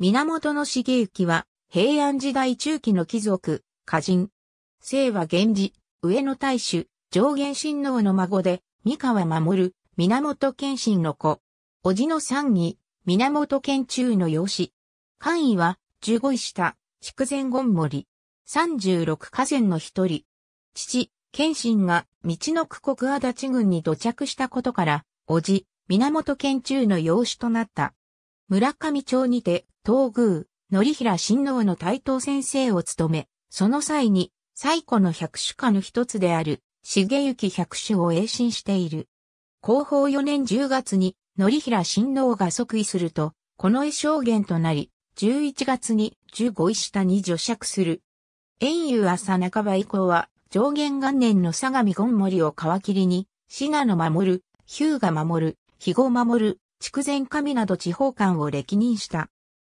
源重幸は、平安時代中期の貴族、歌人。姓は源氏、上野大主、上元親王の孫で、三河守、源謙信の子。叔父の三義、源謙中の養子。官位は、十五位下、筑前権森。三十六河川の一人。父、謙信が、道の区国足立郡に土着したことから、叔父、源謙中の養子となった。村上町にて、東宮、則平親王の対等先生を務め、その際に、最古の百種家の一つである、重行百種を栄進している。後方4年10月に、則平親王が即位すると、この絵証言となり、11月に15位下に除釈する。遠遊朝半ば以降は、上元元年の相模権森を皮切りに、ナの守る、ヒューが守る、肥後守る、筑前神など地方官を歴任した。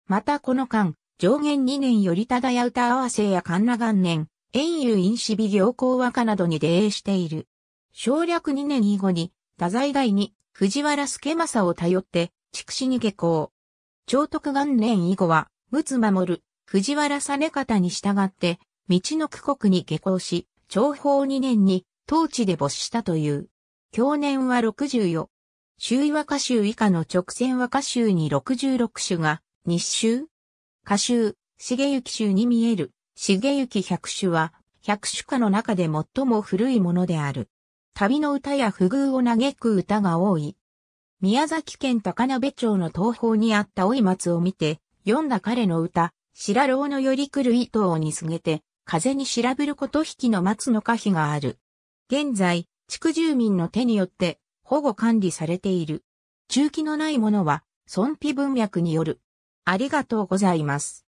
またこの間、上元2年よりだや歌合わせや神奈元年、遠遊因死、美行幸和歌などに出営している。省略2年以後に、太宰大に藤原助政を頼って、畜死に下校。長徳元年以後は、陸奥守、藤原実方に従って、道の区国に下校し、長宝2年に、当地で没したという。去年は64。周囲和歌集以下の直線和歌集に66種が日衆歌集、重行集に見える、重行百首は、百首歌の中で最も古いものである。旅の歌や不遇を嘆く歌が多い。宮崎県高鍋町の東方にあった老い松を見て、読んだ彼の歌、白老のより来る糸をにすげて、風に調べること引きの松の歌碑がある。現在、地区住民の手によって保護管理されている。中期のないものは、損否文脈によるありがとうございます。